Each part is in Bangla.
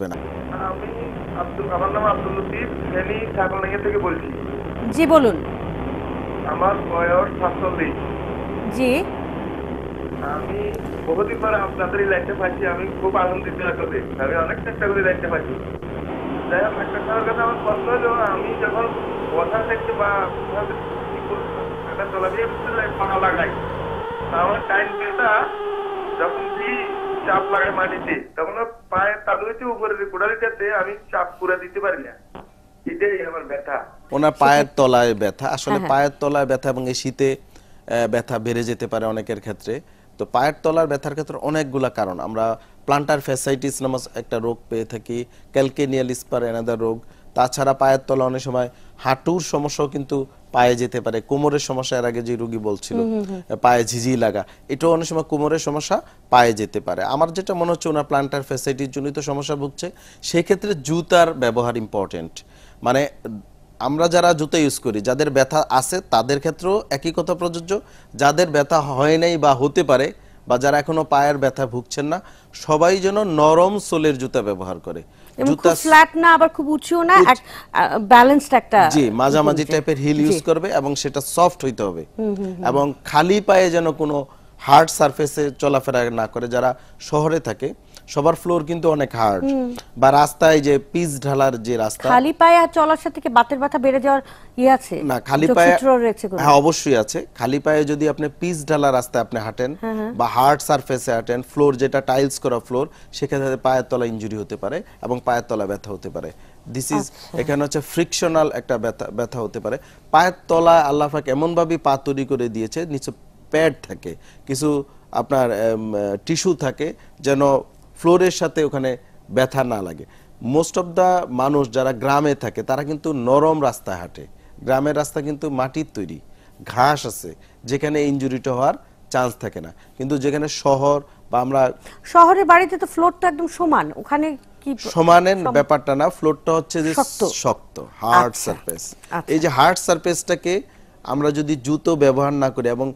থাকবে না আমি আমার নাম আব্দুল লতিফ ফেনী থেকে বলছি জি বলুন আমার বয়স সাতচল্লিশ জি আমি বহুদিন পরে আপনাদের এই লাইনটা পাচ্ছি আমি খুব আনন্দিত আসলে আমি অনেক চেষ্টা করে লাইনটা পাচ্ছি যাই হোক একটা কথা আমার প্রশ্ন হলো আমি যখন কথা দেখতে বা চলা দিয়ে লাগাই আমার টাইম যখন চাপ লাগায় মাটিতে তখন পায়ে তালু হইতে উপরে গোড়ালিটাতে আমি চাপ পুরা দিতে পারি না এটাই আমার ব্যথা ওনার পায়ের তলায় ব্যথা আসলে হ্যাঁ, হ্যাঁ। পায়ের তলায় ব্যথা এবং এই শীতে ব্যথা বেড়ে যেতে পারে অনেকের ক্ষেত্রে তো পায়ের তলার ব্যথার ক্ষেত্রে অনেকগুলা কারণ আমরা প্লান্টার ফ্যাসাইটিস নামক একটা রোগ পেয়ে থাকি ক্যালকেনিয়াল স্পার এনাদার রোগ তাছাড়া পায়ের তলা অনেক সময় হাঁটুর সমস্যাও কিন্তু পায়ে যেতে পারে কোমরের সমস্যা এর আগে যে রুগী বলছিল পায়ে ঝিঝি লাগা এটাও অনেক সময় কোমরের সমস্যা পায়ে যেতে পারে আমার যেটা মনে হচ্ছে ওনার প্লান্টার ফেসিলিটির জন্যই তো সমস্যা ভুগছে সেক্ষেত্রে জুতার ব্যবহার ইম্পর্টেন্ট মানে আমরা যারা জুতো ইউজ করি যাদের ব্যথা আছে তাদের ক্ষেত্রেও একই কথা প্রযোজ্য যাদের ব্যথা হয় নাই বা হতে পারে বা যারা এখনও পায়ের ব্যথা ভুগছেন না সবাই যেন নরম সোলের জুতা ব্যবহার করে এবং ফ্ল্যাট না আবার খুব উঁচুও না ব্যালেন্সড একটা জি মাঝামাঝি টাইপের হিল ইউজ করবে এবং সেটা সফট হইতে হবে এবং খালি পায়ে যেন কোনো হার্ড সারফেসে চলাফেরা না করে যারা শহরে থাকে সবার ফ্লোর কিন্তু অনেক হার্ড বা রাস্তায় যে পিচ ঢালার যে রাস্তা খালি পায়ে চলার সাথে বাতের ব্যথা বেড়ে যাওয়ার ই ইয়ে আছে না খালি পায়ে হ্যাঁ অবশ্যই আছে খালি পায়ে যদি আপনি পিচ ঢালা রাস্তায় আপনি হাঁটেন হ্যাঁ, হ্যাঁ। বা হার্ড সারফেসে হাঁটেন ফ্লোর যেটা টাইলস করা ফ্লোর সেক্ষেত্রে পায়ের তলা ইনজুরি হতে পারে এবং পায়ের তলা ব্যথা হতে পারে দিস ইজ আচ্ছা। এখানে হচ্ছে ফ্রিকশনাল একটা ব্যথা ব্যথা হতে পারে পায়ের তলা আল্লাহ পাক এমনভাবে পা তৈরি করে দিয়েছে নিচে প্যাড থাকে কিছু আপনার টিস্যু থাকে যেন ফ্লোরের সাথে ওখানে ব্যথা না লাগে মোস্ট অফ দ্য মানুষ যারা গ্রামে থাকে তারা কিন্তু নরম রাস্তা হাঁটে গ্রামের রাস্তা কিন্তু মাটির তৈরি ঘাস আছে যেখানে ইঞ্জুরিটা হওয়ার চান্স থাকে না কিন্তু যেখানে শহর বা আমরা শহরের বাড়িতে তো ফ্লোরটা একদম সমান ওখানে কি সমানের ব্যাপারটা না ফ্লোরটা হচ্ছে যে শক্ত হার্ড আচ্ছা, আচ্ছা। সারফেস এই যে হার্ড সারফেসটাকে আমরা যদি জুতো ব্যবহার না করি এবং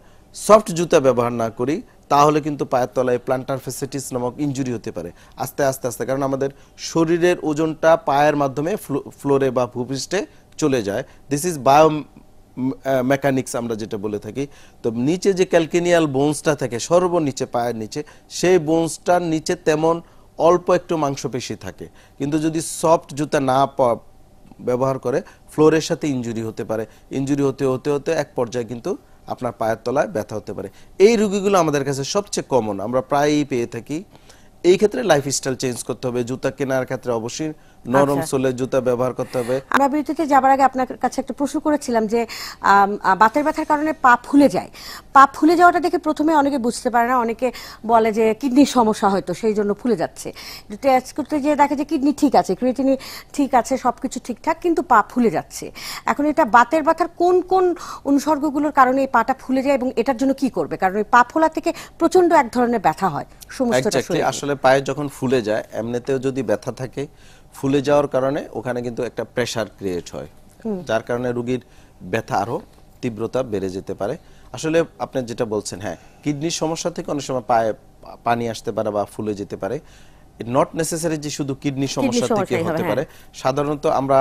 সফট জুতা ব্যবহার না করি তাহলে কিন্তু পায়ের তলায় প্লান্টার ফেসিটিস নামক ইঞ্জুরি হতে পারে আস্তে আস্তে আস্তে কারণ আমাদের শরীরের ওজনটা পায়ের মাধ্যমে ফ্লোরে বা ভূপৃষ্ঠে চলে যায় দিস ইজ বায়ো মেকানিক্স আমরা যেটা বলে থাকি তো নিচে যে ক্যালকেনিয়াল বোনসটা থাকে সর্বনিচে পায়ের নিচে সেই বোনসটার নিচে তেমন অল্প একটু মাংসপেশি থাকে কিন্তু যদি সফট জুতা না ব্যবহার করে ফ্লোরের সাথে ইঞ্জুরি হতে পারে ইঞ্জুরি হতে হতে হতে এক পর্যায়ে কিন্তু আপনার পায়ের তলায় ব্যথা হতে পারে এই রুগীগুলো আমাদের কাছে সবচেয়ে কমন আমরা প্রায়ই পেয়ে থাকি এই ক্ষেত্রে লাইফস্টাইল চেঞ্জ করতে হবে জুতা কেনার ক্ষেত্রে অবশ্যই নরম আচ্ছা। সোলের জুতা ব্যবহার করতে হবে আমরা বিরতিতে যাবার আগে আপনার কাছে একটা প্রশ্ন করেছিলাম যে বাতের ব্যথার কারণে পা ফুলে যায় পা ফুলে যাওয়াটা দেখে প্রথমে অনেকে বুঝতে পারে না অনেকে বলে যে কিডনির সমস্যা হয়তো সেই জন্য ফুলে যাচ্ছে টেস্ট করতে গিয়ে দেখে যে কিডনি ঠিক আছে ক্রিয়েটিনি ঠিক আছে সব কিছু ঠিকঠাক কিন্তু পা ফুলে যাচ্ছে এখন এটা বাতের ব্যথার কোন কোন অনুসর্গগুলোর কারণে এই পাটা ফুলে যায় এবং এটার জন্য কি করবে কারণ এই পা ফোলা থেকে প্রচন্ড এক ধরনের ব্যথা হয় সমস্যাটা আসলে আসলে মানে পায়ে যখন ফুলে যায় এমনিতেও যদি ব্যথা থাকে ফুলে যাওয়ার কারণে ওখানে কিন্তু একটা প্রেশার ক্রিয়েট হয় যার কারণে রুগীর ব্যথা আরও তীব্রতা বেড়ে যেতে পারে আসলে আপনি যেটা বলছেন হ্যাঁ কিডনির সমস্যা থেকে অনেক সময় পায়ে পানি আসতে পারে বা ফুলে যেতে পারে নট নেসেসারি যে শুধু কিডনি সমস্যা থেকে হতে পারে হ্যাঁ। সাধারণত আমরা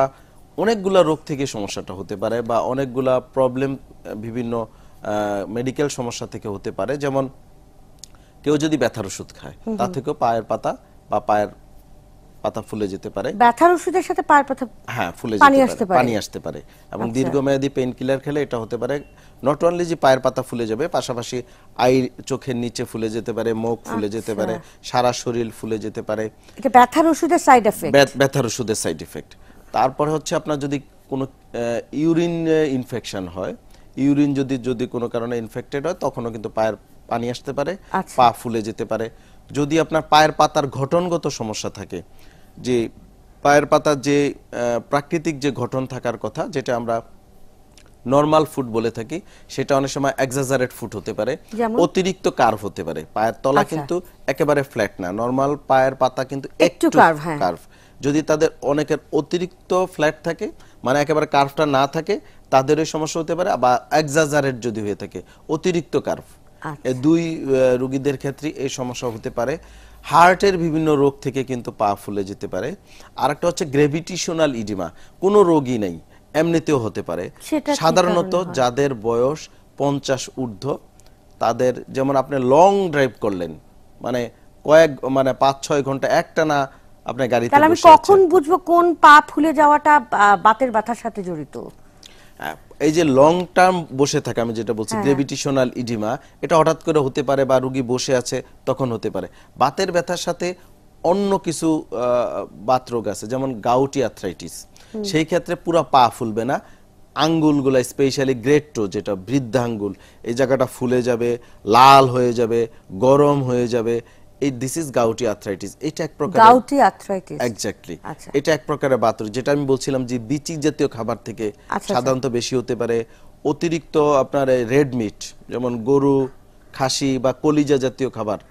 অনেকগুলা রোগ থেকে সমস্যাটা হতে পারে বা অনেকগুলা প্রবলেম বিভিন্ন মেডিকেল সমস্যা থেকে হতে পারে যেমন কেউ যদি ব্যথার ওষুধ খায় তা থেকেও পায়ের পাতা বা পায়ের পাতা ফুলে যেতে পারে ব্যথার ওষুধের সাথে পায়ের পাতা হ্যাঁ ফুলে যেতে পারে পানি আসতে পারে এবং আচ্ছা। দীর্ঘমেয়াদী পেইন কিলার খেলে এটা হতে পারে নট অনলি যে পায়ের পাতা ফুলে যাবে পাশাপাশি আই চোখের নিচে ফুলে যেতে পারে মুখ ফুলে যেতে আচ্ছা। পারে সারা শরীর ফুলে যেতে পারে এটা ব্যথার ওষুধের সাইড এফেক্ট ব্যথার ওষুধের সাইড এফেক্ট তারপরে হচ্ছে আপনার যদি কোনো ইউরিন ইনফেকশন হয় ইউরিন যদি যদি কোনো কারণে ইনফেক্টেড হয় তখনও কিন্তু পায়ের পানি আসতে পারে আচ্ছা। পা ফুলে যেতে পারে যদি আপনার পায়ের পাতার ঘটনগত সমস্যা থাকে যে পায়ের পাতার যে প্রাকৃতিক যে ঘটন থাকার কথা যেটা আমরা নর্মাল ফুট বলে থাকি সেটা অনেক সময় এক্সাজারেট ফুট হতে পারে অতিরিক্ত কার্ভ হতে পারে পায়ের তলা আচ্ছা। কিন্তু একেবারে ফ্ল্যাট না নর্মাল পায়ের পাতা কিন্তু একটু কার্ভ হ্যাঁ। যদি তাদের অনেকের অতিরিক্ত ফ্ল্যাট থাকে মানে একেবারে কার্ভটা না থাকে তাদেরও সমস্যা হতে পারে বা এক্সাজারেট যদি হয়ে থাকে অতিরিক্ত কার্ভ দুই রোগীদের ক্ষেত্রে এই সমস্যা হতে পারে হার্টের বিভিন্ন রোগ থেকে কিন্তু পা ফুলে যেতে পারে আর একটা হচ্ছে গ্রেভিটিশনাল ইডিমা কোনো রোগই নেই এমনিতেও হতে পারে সাধারণত যাদের বয়স পঞ্চাশ ঊর্ধ্ব তাদের যেমন আপনি লং ড্রাইভ করলেন মানে কয়েক মানে পাঁচ ছয় ঘন্টা একটা না আপনার গাড়িতে তাহলে আমি কখন বুঝবো কোন পা ফুলে যাওয়াটা বাতের ব্যথার সাথে জড়িত এই যে লং টার্ম বসে থাকে আমি যেটা বলছি গ্রেভিটেশনাল হ্যাঁ। ইডিমা এটা হঠাৎ করে হতে পারে বা রুগী বসে আছে তখন হতে পারে বাতের ব্যথার সাথে অন্য কিছু বাত রোগ আছে যেমন গাউটি আর্থ্রাইটিস সেই ক্ষেত্রে পুরো পা ফুলবে না আঙ্গুলগুলো স্পেশালি গ্রেট টো যেটা বৃদ্ধাঙ্গুল এই জায়গাটা ফুলে যাবে লাল হয়ে যাবে গরম হয়ে যাবে দিস ইজ গাউটি আর্থ্রাইটিস এটা এক প্রকার গাউটি আর্থ্রাইটিস এক্স্যাক্টলি এটা এক প্রকারের আচ্ছা। বাতর যেটা আমি বলছিলাম যে বিচি জাতীয় খাবার থেকে আচ্ছা, আচ্ছা। সাধারণত বেশি হতে পারে অতিরিক্ত আপনার রেড মিট যেমন গরু খাসি বা কলিজা জাতীয় খাবার